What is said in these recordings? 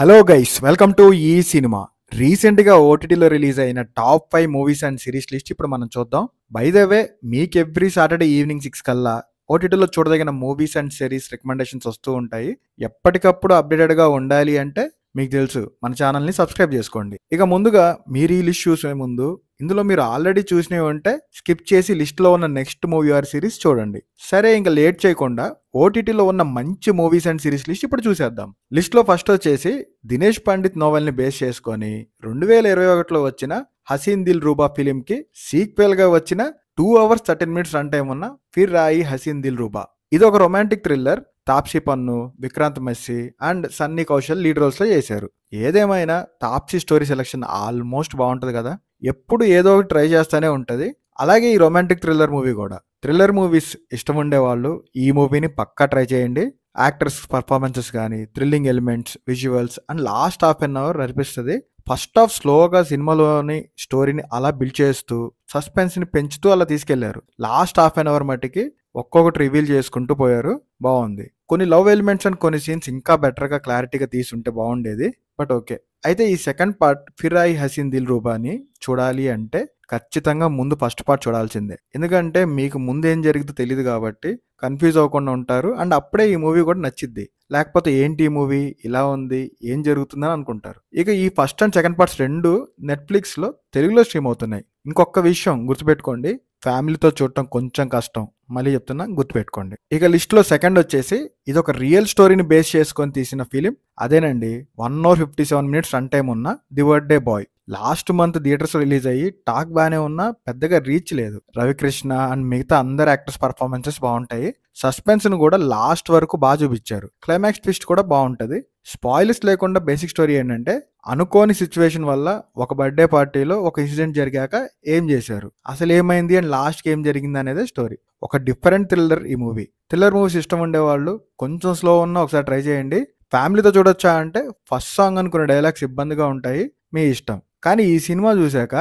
hello guys welcome to ఈ cinema రీసెంట్గా ఓటీటీలో రిలీజ్ అయిన top five movies and series list ఇప్పుడు మనం చూద్దాం బై ద వే మీకు ఎవ్రీ సాటర్డే ఈవినింగ్ సిక్స్ కల్లా ఓటీటీలో చూడదగిన మూవీస్ అండ్ సిరీస్ రికమెండేషన్స్ వస్తూ ఉంటాయి ఎప్పటికప్పుడు అప్డేటెడ్గా ఉండాలి అంటే మీకు తెలుసు మన ఛానల్ని సబ్స్క్రైబ్ చేసుకోండి ఇక ముందుగా మీరు ఈ లిస్ట్ చూసే ముందు ఇందులో మీరు ఆల్రెడీ చూసినవి ఉంటే స్కిప్ చేసి లిస్ట్లో ఉన్న నెక్స్ట్ మూవీ ఆర్ సిరీస్ చూడండి సరే ఇంకా లేట్ చేయకుండా ఓటీటీలో ఉన్న మంచి మూవీస్ అండ్ సిరీస్ లిస్ట్ ఇప్పుడు చూసేద్దాం లిస్ట్లో ఫస్ట్ వచ్చేసి దినేష్ పండిత్ నోవెల్ని బేస్ చేసుకొని రెండు వేల ఇరవై ఒకటిలో వచ్చిన హసీన్ దిల్ రూబా ఫిలింకి సీక్వెల్గా వచ్చిన two hours thirteen minutes run time ఉన్న ఫిర్ రాయి హసీన్ దిల్ రూబా ఇది ఒక romantic thriller Taapsee Pannu Vikrant Massey and Sunny Kaushal lead రోల్స్లో చేశారు ఏదేమైనా తాప్సీ స్టోరీ సెలెక్షన్ ఆల్మోస్ట్ బాగుంటుంది కదా ఎప్పుడు ఏదో ఒకటి ట్రై చేస్తూనే ఉంటుంది అలాగే ఈ రొమాంటిక్ థ్రిల్లర్ మూవీ కూడా థ్రిల్లర్ మూవీస్ ఇష్టం ఉండేవాళ్ళు ఈ మూవీని పక్కా ట్రై చేయండి యాక్టర్స్ పర్ఫార్మెన్సెస్ కానీ thrilling elements visuals and last half an hour నడిపిస్తుంది ఫస్ట్ ఆఫ్ స్లోగా సినిమాలోని స్టోరీని అలా బిల్డ్ చేస్తూ సస్పెన్స్ని పెంచుతూ అలా తీసుకెళ్లారు లాస్ట్ హాఫ్ అన్ అవర్ మట్టికి ఒక్కొక్కటి రివీల్ చేసుకుంటూ పోయారు బాగుంది కొన్ని లవ్ ఎలిమెంట్స్ అండ్ కొన్ని సీన్స్ ఇంకా బెటర్గా క్లారిటీగా తీసుంటే బాగుండేది బట్ ఓకే అయితే ఈ సెకండ్ పార్ట్ ఫిరాయి హసీన్ దిల్ రూబాని చూడాలి అంటే ఖచ్చితంగా ముందు ఫస్ట్ పార్ట్ చూడాల్సిందే ఎందుకంటే మీకు ముందు ఏం జరిగిందో తెలియదు కాబట్టి కన్ఫ్యూజ్ అవ్వకుండా ఉంటారు అండ్ అప్పుడే ఈ మూవీ కూడా నచ్చిద్ది లేకపోతే ఏంటి ఈ మూవీ ఇలా ఉంది ఏం జరుగుతుందని అనుకుంటారు ఇక ఈ ఫస్ట్ అండ్ సెకండ్ పార్ట్స్ రెండు నెట్ఫ్లిక్స్లో తెలుగులో స్ట్రీమ్ అవుతున్నాయి ఇంకొక విషయం గుర్తుపెట్టుకోండి ఫ్యామిలీతో చూడటం కొంచెం కష్టం మళ్ళీ చెప్తున్నా గుర్తుపెట్టుకోండి ఇక లిస్ట్లో సెకండ్ వచ్చేసి ఇది ఒక రియల్ స్టోరీని బేస్ చేసుకొని తీసిన ఫిలిం అదేనండి one hour fifty seven minutes run time ఉన్న the word day boy last month theatres release అయ్యి టాక్ బాగానే ఉన్నా పెద్దగా రీచ్ లేదు రవికృష్ణ అండ్ మిగతా అందరు యాక్టర్స్ పర్ఫార్మెన్సెస్ బాగుంటాయి సస్పెన్స్ ను కూడా లాస్ట్ వరకు బాగా చూపించారు క్లైమాక్స్ ట్విస్ట్ కూడా బాగుంటుంది స్పాయిల్స్ లేకుండా బేసిక్ స్టోరీ ఏంటంటే అనుకోని సిచ్యువేషన్ వల్ల ఒక బర్త్డే పార్టీలో ఒక ఇన్సిడెంట్ జరిగాక ఏం చేశారు అసలు ఏమైంది అండ్ లాస్ట్కి ఏం జరిగింది అనేది స్టోరీ ఒక డిఫరెంట్ థ్రిల్లర్ ఈ మూవీ థ్రిల్లర్ మూవీస్ ఇష్టం ఉండేవాళ్ళు కొంచెం స్లో ఉన్నా ఒకసారి ట్రై చేయండి ఫ్యామిలీతో చూడొచ్చా అంటే ఫస్ట్ సాంగ్ అనుకునే డైలాగ్స్ ఇబ్బందిగా ఉంటాయి మీ ఇష్టం కానీ ఈ సినిమా చూశాక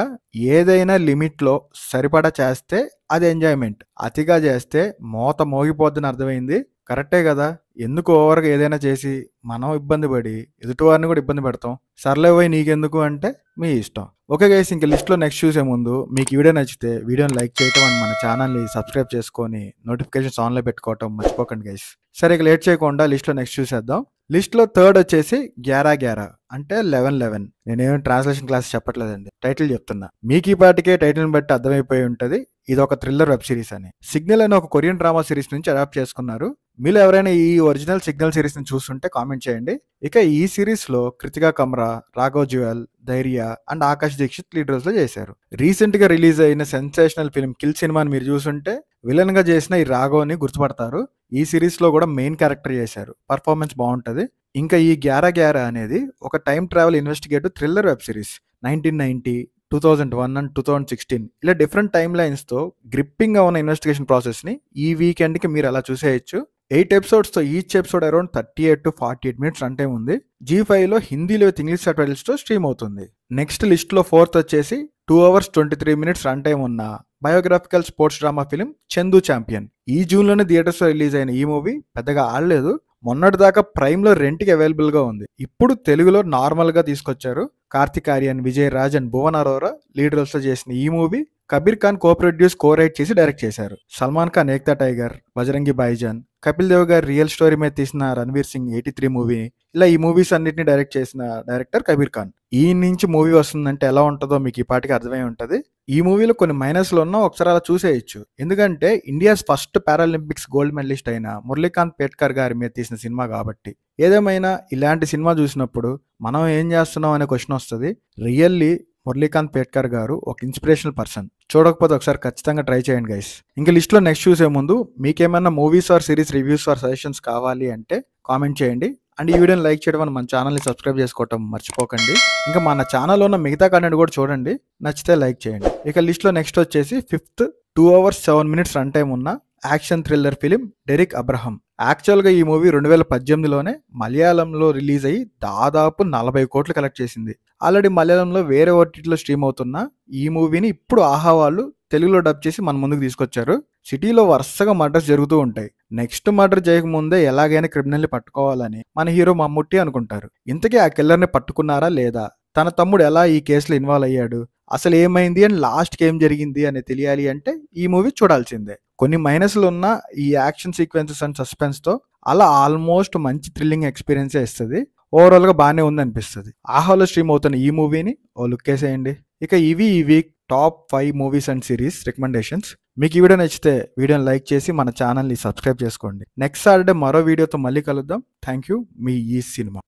ఏదైనా లిమిట్లో సరిపడా చేస్తే అది ఎంజాయ్మెంట్ అతిగా చేస్తే మోత మోగిపోద్దని అర్థమైంది కరెక్టే కదా ఎందుకు ఓవర్గా ఏదైనా చేసి మనం ఇబ్బంది పడి ఎదుటివారిని కూడా ఇబ్బంది పెడతాం సర్లే పోయి నీకెందుకు అంటే మీ ఇష్టం ఓకే గైస్ ఇంక లిస్ట్లో నెక్స్ట్ చూసే ముందు మీకు వీడియో నచ్చితే వీడియోని లైక్ చేయటం అండ్ మన ఛానల్ని సబ్స్క్రైబ్ చేసుకొని నోటిఫికేషన్స్ ఆన్లో పెట్టుకోవటం మర్చిపోకండి గైస్ సరే ఇక లేట్ చేయకుండా లిస్ట్లో నెక్స్ట్ చూసేద్దాం లిస్ట్లో థర్డ్ వచ్చేసి గ్యారా గ్యారా అంటే లెవెన్ లెవెన్ నేనేమి ట్రాన్స్లేషన్ క్లాస్ చెప్పట్లేదండి టైటిల్ చెప్తున్నా మీకు ఈ పాటికే టైటిల్ని బట్టి అర్థమైపోయి ఉంటుంది ఇది ఒక థ్రిల్లర్ వెబ్ సిరీస్ అని సిగ్నల్ అనే ఒక కొరియన్ డ్రామా సిరీస్ నుంచి అడాప్ట్ చేసుకున్నారు మీరు ఎవరైనా ఈ ఒరిజినల్ సిగ్నల్ సిరీస్ని చూస్తుంటే కామెంట్ చేయండి ఇక ఈ సిరీస్లో కృతికా కమ్రా రాఘవ్ జ్యువెల్ ధైర్య అండ్ ఆకాష్ దీక్షిత్ లీడర్స్ రోల్స్లో చేశారు రీసెంట్గా రిలీజ్ అయిన సెన్సేషనల్ ఫిల్మ్ కిల్ సినిమాని మీరు చూసుంటే విలన్గా చేసిన ఈ రాఘవ్ని గుర్తుపడతారు ఈ సిరీస్లో కూడా మెయిన్ క్యారెక్టర్ చేశారు పర్ఫార్మెన్స్ బాగుంటుంది ఇంకా ఈ గ్యారా గ్యారా అనేది ఒక time travel investigative thriller web series nineteen ninety two thousand one and two thousand sixteen ఇలా డిఫరెంట్ టైమ్ లైన్స్తో గ్రిప్పింగ్గా ఉన్న ఇన్వెస్టిగేషన్ ప్రాసెస్ని ఈ వీకెండ్కి మీరు అలా చూసేయచ్చు ఎయిట్ ఎపిసోడ్స్తో each episode around thirty eight to forty eight minutes అంటే ఉంది జీ ఫైవ్లో హిందీలో ఇంగ్లీష్ సబ్ టైటిల్స్తో స్ట్రీమ్ అవుతుంది నెక్స్ట్ లిస్ట్లో ఫోర్త్ వచ్చేసి two hours twenty three minutes run time ఉన్న biographical sports drama film Chandu champion ఈ జూన్లోనే థియేటర్స్లో రిలీజ్ అయిన ఈ మూవీ పెద్దగా ఆడలేదు మొన్నటిదాకా ప్రైమ్లో రెంట్కి అవైలబుల్గా ఉంది ఇప్పుడు తెలుగులో నార్మల్గా తీసుకొచ్చారు కార్తిక్ ఆర్యన్ విజయ్ రాజన్ అండ్ భువన్ అరోరా లీడర్స్లో చేసిన ఈ movie Kabir Khan co produce co write చేసి డైరెక్ట్ చేశారు Salman Khan Ek Tha tiger Bajrangi Bhaijaan Kapil Dev garu real story మీద తీసిన Ranveer Singh eighty three movie ఇలా ఈ మూవీస్ అన్నిటిని డైరెక్ట్ చేసిన డైరెక్టర్ కబీర్ ఖాన్ ఈ నుంచి మూవీ వస్తుందంటే ఎలా ఉంటుందో మీకు ఈ పాటికి అర్థమై ఉంటుంది ఈ మూవీలో కొన్ని మైనస్లు ఉన్నా ఒకసారి అలా చూసేయచ్చు ఎందుకంటే India's first Paralympics gold medalist అయిన మురళీకాంత్ పేట్కర్ గారి మీద తీసిన సినిమా కాబట్టి ఏదేమైనా ఇలాంటి సినిమా చూసినప్పుడు మనం ఏం చేస్తున్నాం అనే క్వశ్చన్ వస్తుంది రియల్లీ మురళీకాంత్ పేట్కర్ గారు ఒక ఇన్స్పిరేషనల్ పర్సన్ చూడకపోతే ఒకసారి ఖచ్చితంగా ట్రై చేయండి గైస్ ఇంకా లిస్ట్లో నెక్స్ట్ చూసే ముందు మీకేమైనా movies or series reviews or suggestions కావాలి అంటే కామెంట్ చేయండి అండ్ ఈ వీడియోని లైక్ చేయడం వల్ల మన ఛానల్ని సబ్స్క్రైబ్ చేసుకోవటం మర్చిపోకండి ఇంకా మన ఛానల్లో ఉన్న మిగతా కంటెంట్ కూడా చూడండి నచ్చితే లైక్ చేయండి ఇక లిస్ట్లో నెక్స్ట్ వచ్చేసి fifth two hours seven minutes run time ఉన్న action thriller film Derick Abraham యాక్చువల్గా ఈ మూవీ రెండు వేల పద్దెనిమిదిలోనే మలయాళంలో రిలీజ్ అయ్యి దాదాపు నలభై కోట్లు కలెక్ట్ చేసింది ఆల్రెడీ మలయాళంలో వేరే ఓటీటీలో స్ట్రీమ్ అవుతున్న ఈ మూవీని ఇప్పుడు ఆహా వాళ్ళు తెలుగులో డబ్ చేసి మన ముందుకు తీసుకొచ్చారు సిటీలో వరుసగా మర్డర్స్ జరుగుతూ ఉంటాయి నెక్స్ట్ మర్డర్ చేయకముందే ఎలాగైనా క్రిమినల్ని పట్టుకోవాలని మన హీరో మమ్ముట్టి అనుకుంటారు ఇంతకీ ఆ కిల్లర్ని పట్టుకున్నారా లేదా తన తమ్ముడు ఎలా ఈ కేసులో ఇన్వాల్వ్ అయ్యాడు అసలు ఏమైంది అండ్ లాస్ట్కి ఏం జరిగింది అని తెలియాలి అంటే ఈ మూవీ చూడాల్సిందే కొన్ని మైనస్లు ఉన్న ఈ యాక్షన్ సీక్వెన్సెస్ అండ్ సస్పెన్స్తో అలా ఆల్మోస్ట్ మంచి థ్రిల్లింగ్ ఎక్స్పీరియన్సే ఇస్తుంది ఓవరాల్గా బాగానే ఉంది అనిపిస్తుంది ఆహాలో స్ట్రీమ్ అవుతున్న ఈ మూవీని ఓ లుక్ వేసేయండి ఇక ఇవి ఈ week top five movies and series recommendations మీకు ఈ వీడియో నచ్చితే వీడియోని లైక్ చేసి మన ఛానల్ని సబ్స్క్రైబ్ చేసుకోండి నెక్స్ట్ సాటర్డే మరో వీడియోతో మళ్ళీ కలుద్దాం థ్యాంక్ యూ మీ ఈ సినిమా